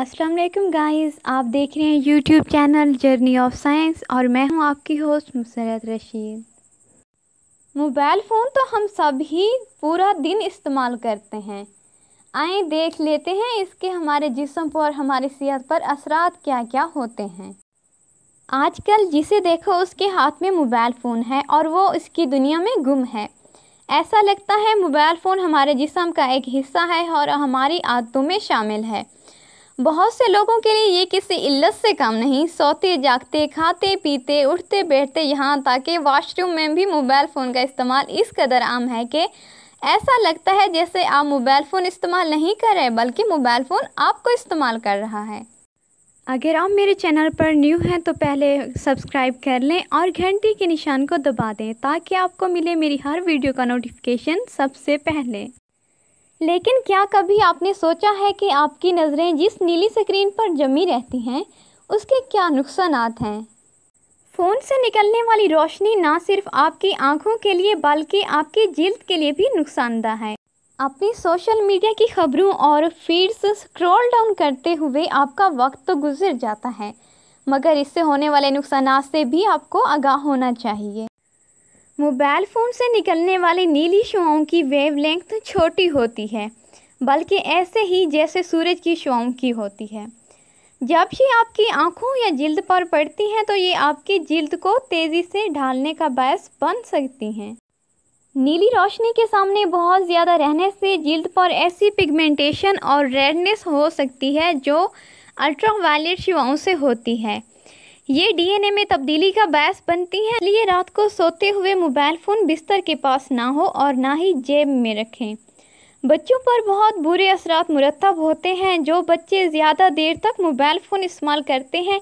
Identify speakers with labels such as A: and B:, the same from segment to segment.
A: अस्सलाम वालेकुम गाइस आप देख रहे हैं YouTube channel journey of science और मैं हूं आपकी host Musarrat Rashid mobile phone तो हम सब ही पूरा दिन इस्तेमाल करते हैं आए देख लेते हैं इसके हमारे जिसम पर और हमारी सेहत पर असरात क्या क्या होते हैं आजकल जिसे देखो उसके हाथ में मोबाइल फ़ोन है और वो इसकी दुनिया में गुम है ऐसा लगता है मोबाइल फ़ोन हमारे जिसम का एक हिस्सा है और हमारी आदतों में शामिल है बहुत से लोगों के लिए ये किसी इल्लत से काम नहीं सोते जागते खाते पीते उठते बैठते यहाँ ताकि वॉशरूम में भी मोबाइल फ़ोन का इस्तेमाल इस कदर आम है कि ऐसा लगता है जैसे आप मोबाइल फ़ोन इस्तेमाल नहीं कर रहे बल्कि मोबाइल फ़ोन आपको इस्तेमाल कर रहा है अगर आप मेरे चैनल पर न्यू हैं तो पहले सब्सक्राइब कर लें और घंटी के निशान को दबा दें ताकि आपको मिले मेरी हर वीडियो का नोटिफिकेशन सबसे पहले लेकिन क्या कभी आपने सोचा है कि आपकी नज़रें जिस नीली स्क्रीन पर जमी रहती हैं उसके क्या नुकसान हैं फ़ोन से निकलने वाली रोशनी ना सिर्फ आपकी आंखों के लिए बल्कि आपकी जिल्द के लिए भी नुकसानदा है अपनी सोशल मीडिया की खबरों और फीड्स स्क्रॉल डाउन करते हुए आपका वक्त तो गुजर जाता है मगर इससे होने वाले नुकसान से भी आपको आगाह होना चाहिए मोबाइल फ़ोन से निकलने वाली नीली शुआओं की वेवलेंथ छोटी होती है बल्कि ऐसे ही जैसे सूरज की शुआओं की होती है जब ये आपकी आँखों या जिल्द पर पड़ती हैं तो ये आपकी जिल्द को तेज़ी से ढालने का बायस बन सकती हैं नीली रोशनी के सामने बहुत ज़्यादा रहने से जिल्द पर ऐसी पिगमेंटेशन और रेडनेस हो सकती है जो अल्ट्रावायलेट शुआओं से होती है ये डीएनए में तब्दीली का बायस बनती है इसलिए रात को सोते हुए मोबाइल फ़ोन बिस्तर के पास ना हो और ना ही जेब में रखें बच्चों पर बहुत बुरे असरात मुरतब होते हैं जो बच्चे ज़्यादा देर तक मोबाइल फ़ोन इस्तेमाल करते हैं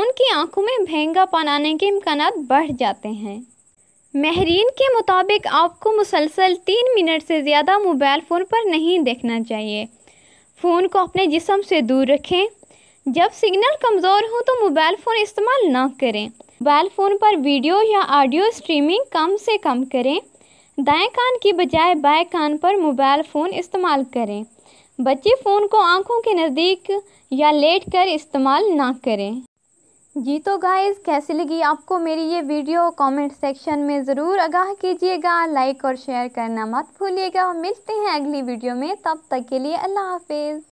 A: उनकी आंखों में भेंगा पान आने के इम्कान बढ़ जाते हैं महरीन के मुताबिक आपको मुसलसल तीन मिनट से ज़्यादा मोबाइल फ़ोन पर नहीं देखना चाहिए फ़ोन को अपने जिसम से दूर रखें जब सिग्नल कमज़ोर हो तो मोबाइल फ़ोन इस्तेमाल ना करें मोबाइल फ़ोन पर वीडियो या ऑडियो स्ट्रीमिंग कम से कम करें दाएं कान की बजाय बाएं कान पर मोबाइल फ़ोन इस्तेमाल करें बच्चे फ़ोन को आंखों के नज़दीक या लेट कर इस्तेमाल ना करें जी तो गाइस कैसी लगी आपको मेरी ये वीडियो कमेंट सेक्शन में ज़रूर आगाह कीजिएगा लाइक और शेयर करना मत भूलिएगा मिलते हैं अगली वीडियो में तब तक के लिए अल्लाह हाफिज़